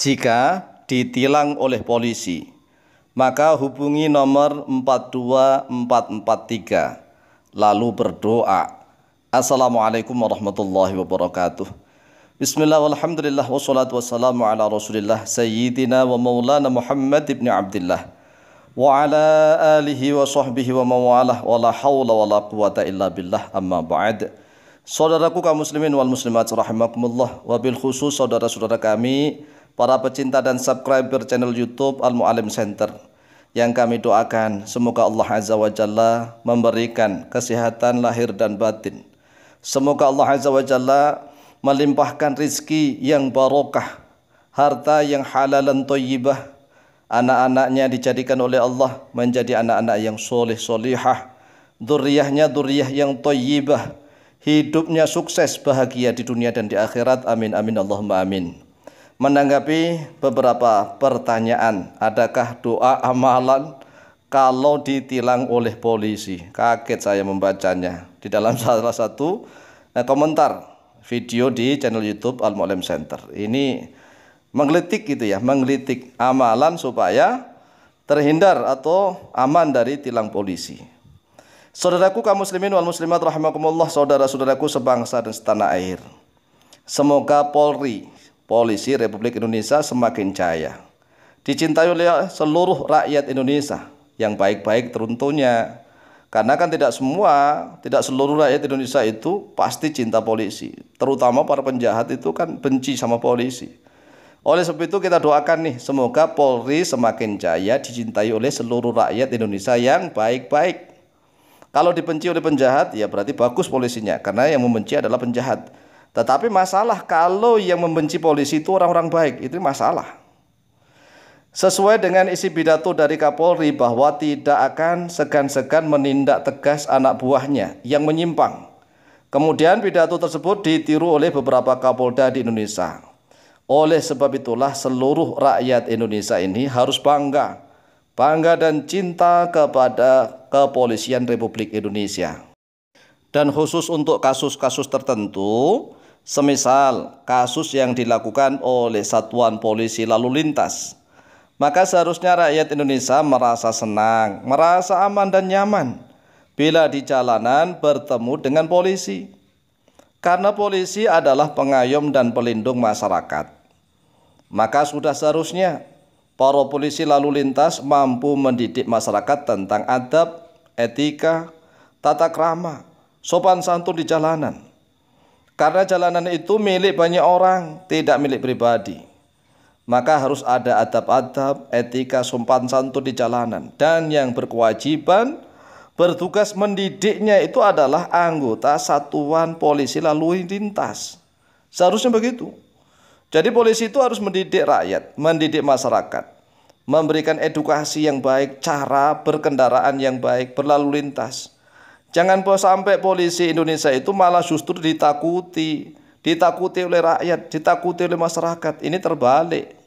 Jika ditilang oleh polisi, maka hubungi nomor 42443 lalu berdoa. Assalamualaikum warahmatullahi wabarakatuh. Bismillah walhamdulillah wassalatu wassalamu ala rasulillah sayyidina wa maulana Muhammad ibn Abdullah wa ala alihi wa sahbihi wa mawalah wa la hawla wa la quwata illa billah amma ba'd. Saudaraku kaum muslimin wal muslimat rahimakumullah wa bil khusus saudara-saudara kami para pecinta dan subscriber channel YouTube Al Mualim Center yang kami doakan semoga Allah Azza wa Jalla memberikan kesehatan lahir dan batin. Semoga Allah Azza wa Jalla melimpahkan rizki yang barokah, harta yang halal dan thayyibah. Anak-anaknya dijadikan oleh Allah menjadi anak-anak yang soleh solihah. Duriyahnya duriyah yang thayyibah. Hidupnya sukses bahagia di dunia dan di akhirat. Amin amin Allahumma amin menanggapi beberapa pertanyaan. Adakah doa amalan kalau ditilang oleh polisi? Kaget saya membacanya di dalam salah satu eh, komentar video di channel YouTube Al Mu'lim Center. Ini menggelitik gitu ya, menggelitik amalan supaya terhindar atau aman dari tilang polisi. Saudaraku kaum muslimin wal muslimat rahimakumullah, saudara-saudaraku sebangsa dan setanah air. Semoga Polri polisi Republik Indonesia semakin jaya. Dicintai oleh seluruh rakyat Indonesia yang baik-baik teruntuknya. Karena kan tidak semua, tidak seluruh rakyat Indonesia itu pasti cinta polisi. Terutama para penjahat itu kan benci sama polisi. Oleh sebab itu kita doakan nih, semoga Polri semakin jaya dicintai oleh seluruh rakyat Indonesia yang baik-baik. Kalau dibenci oleh penjahat, ya berarti bagus polisinya. Karena yang membenci adalah penjahat. Tetapi masalah kalau yang membenci polisi itu orang-orang baik, itu masalah. Sesuai dengan isi pidato dari Kapolri bahwa tidak akan segan-segan menindak tegas anak buahnya yang menyimpang. Kemudian pidato tersebut ditiru oleh beberapa Kapolda di Indonesia. Oleh sebab itulah seluruh rakyat Indonesia ini harus bangga. Bangga dan cinta kepada kepolisian Republik Indonesia. Dan khusus untuk kasus-kasus tertentu, Semisal kasus yang dilakukan oleh Satuan Polisi Lalu Lintas, maka seharusnya rakyat Indonesia merasa senang, merasa aman dan nyaman bila di jalanan bertemu dengan polisi. Karena polisi adalah pengayom dan pelindung masyarakat. Maka sudah seharusnya para polisi lalu lintas mampu mendidik masyarakat tentang adab, etika, tata krama, sopan santun di jalanan karena jalanan itu milik banyak orang, tidak milik pribadi. Maka harus ada adab-adab, etika, sumpah santun di jalanan. Dan yang berkewajiban bertugas mendidiknya itu adalah anggota satuan polisi lalu lintas. Seharusnya begitu. Jadi polisi itu harus mendidik rakyat, mendidik masyarakat, memberikan edukasi yang baik, cara berkendaraan yang baik, berlalu lintas Jangan sampai polisi Indonesia itu malah justru ditakuti, ditakuti oleh rakyat, ditakuti oleh masyarakat. Ini terbalik.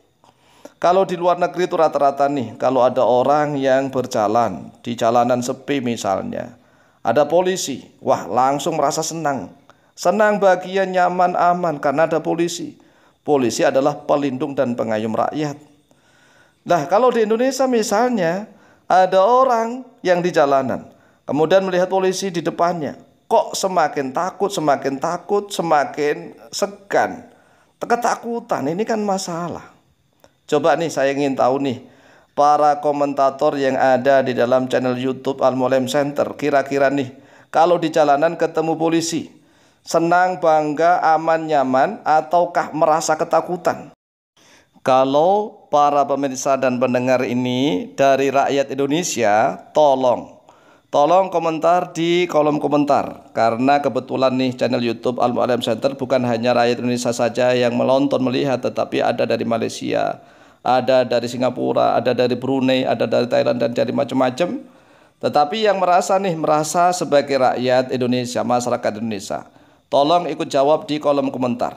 Kalau di luar negeri itu rata-rata nih, kalau ada orang yang berjalan di jalanan sepi misalnya, ada polisi, wah langsung merasa senang. Senang bahagia, nyaman aman karena ada polisi. Polisi adalah pelindung dan pengayom rakyat. Nah kalau di Indonesia misalnya ada orang yang di jalanan, Kemudian melihat polisi di depannya, kok semakin takut, semakin takut, semakin segan. Ketakutan ini kan masalah. Coba nih saya ingin tahu nih para komentator yang ada di dalam channel YouTube Al Molem Center kira-kira nih kalau di jalanan ketemu polisi senang, bangga, aman, nyaman ataukah merasa ketakutan? Kalau para pemirsa dan pendengar ini dari rakyat Indonesia, tolong Tolong komentar di kolom komentar karena kebetulan nih channel YouTube Al Muallim Center bukan hanya rakyat Indonesia saja yang melonton melihat tetapi ada dari Malaysia, ada dari Singapura, ada dari Brunei, ada dari Thailand dan dari macam-macam. Tetapi yang merasa nih merasa sebagai rakyat Indonesia, masyarakat Indonesia. Tolong ikut jawab di kolom komentar.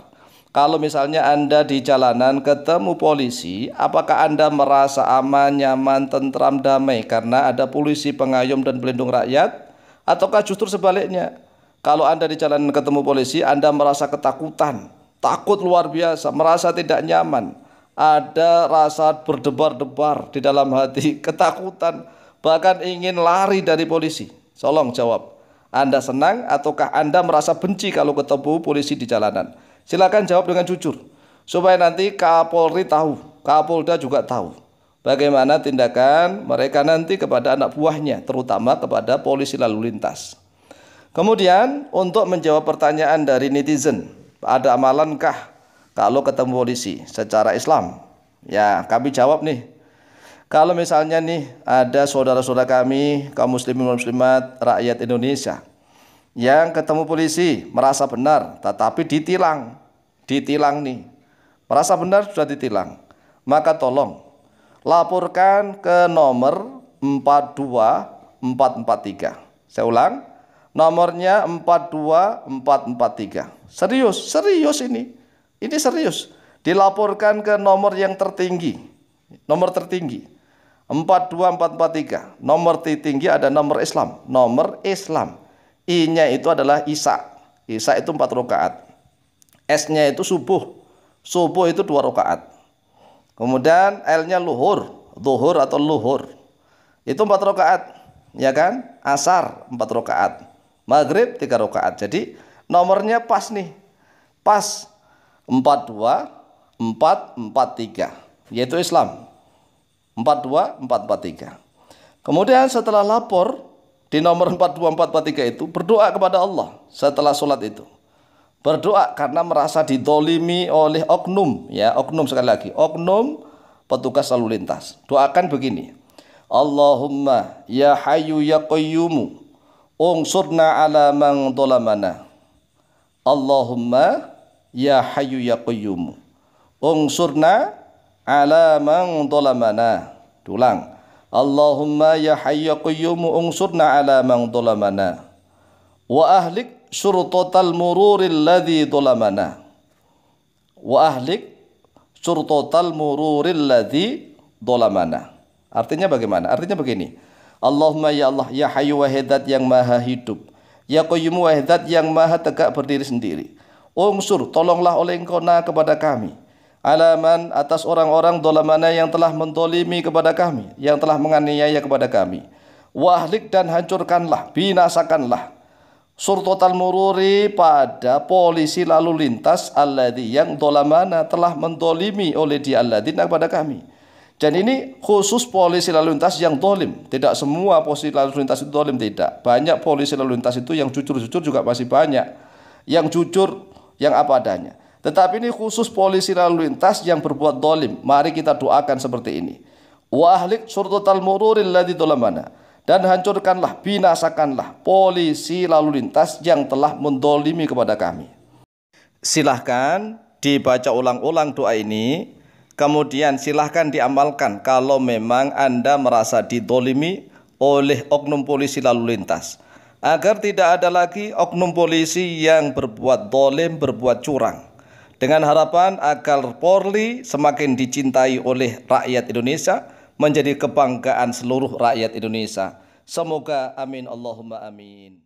Kalau misalnya Anda di jalanan ketemu polisi, apakah Anda merasa aman, nyaman, tentram, damai karena ada polisi pengayom dan pelindung rakyat? Ataukah justru sebaliknya? Kalau Anda di jalanan ketemu polisi, Anda merasa ketakutan, takut luar biasa, merasa tidak nyaman. Ada rasa berdebar-debar di dalam hati, ketakutan, bahkan ingin lari dari polisi. Tolong jawab. Anda senang ataukah Anda merasa benci kalau ketemu polisi di jalanan? Silakan jawab dengan jujur supaya nanti Kapolri tahu, Kapolda juga tahu bagaimana tindakan mereka nanti kepada anak buahnya, terutama kepada polisi lalu lintas. Kemudian untuk menjawab pertanyaan dari netizen, ada amalankah kalau ketemu polisi secara Islam? Ya, kami jawab nih. Kalau misalnya nih ada saudara-saudara kami kaum muslimin muslimat rakyat Indonesia yang ketemu polisi merasa benar tetapi ditilang, ditilang nih. Merasa benar sudah ditilang. Maka tolong laporkan ke nomor 42443. Saya ulang, nomornya 42443. Serius, serius ini. Ini serius. Dilaporkan ke nomor yang tertinggi. Nomor tertinggi. 42443. Nomor tertinggi ada nomor Islam, nomor Islam. I-nya itu adalah Isa. Isa itu empat rakaat. S-nya itu subuh. Subuh itu dua rakaat. Kemudian L-nya luhur, zuhur atau luhur. Itu empat rakaat, ya kan? Asar empat rakaat. Maghrib tiga rakaat. Jadi nomornya pas nih. Pas 42 443 yaitu Islam. 42 443. Kemudian setelah lapor di nomor 42443 itu berdoa kepada Allah setelah sholat itu berdoa karena merasa didolimi oleh oknum ya oknum sekali lagi oknum petugas lalu lintas doakan begini Allahumma ya hayu ya qayyumu unsurna ala man dolamana Allahumma ya hayu ya qayyumu unsurna ala man dolamana tulang Allahumma ya hayya ya qayyum unsurna ala man dhalamana wa ahlik syurtatal mururil alladhi dhalamana wa ahlik syurtatal mururil alladhi dhalamana artinya bagaimana artinya begini Allahumma ya Allah ya hayyu wahidat yang maha hidup ya qayyum wahidat yang maha tegak berdiri sendiri unsur tolonglah oleh engkau na kepada kami alaman atas orang-orang dolamana yang telah mentolimi kepada kami, yang telah menganiaya kepada kami. Wahlik dan hancurkanlah, binasakanlah. Surtotal mururi pada polisi lalu lintas alladhi yang dolamana telah mentolimi oleh dia alladhina kepada kami. Dan ini khusus polisi lalu lintas yang dolim. Tidak semua polisi lalu lintas itu dolim, tidak. Banyak polisi lalu lintas itu yang jujur-jujur juga masih banyak. Yang jujur, yang apa adanya. Tetapi ini khusus polisi lalu lintas yang berbuat dolim. Mari kita doakan seperti ini. Wa ahlik surtutal mururil ladhi dolamana. Dan hancurkanlah, binasakanlah polisi lalu lintas yang telah mendolimi kepada kami. Silahkan dibaca ulang-ulang doa ini. Kemudian silahkan diamalkan kalau memang Anda merasa didolimi oleh oknum polisi lalu lintas. Agar tidak ada lagi oknum polisi yang berbuat dolim, berbuat curang dengan harapan agar Polri semakin dicintai oleh rakyat Indonesia menjadi kebanggaan seluruh rakyat Indonesia. Semoga amin Allahumma amin.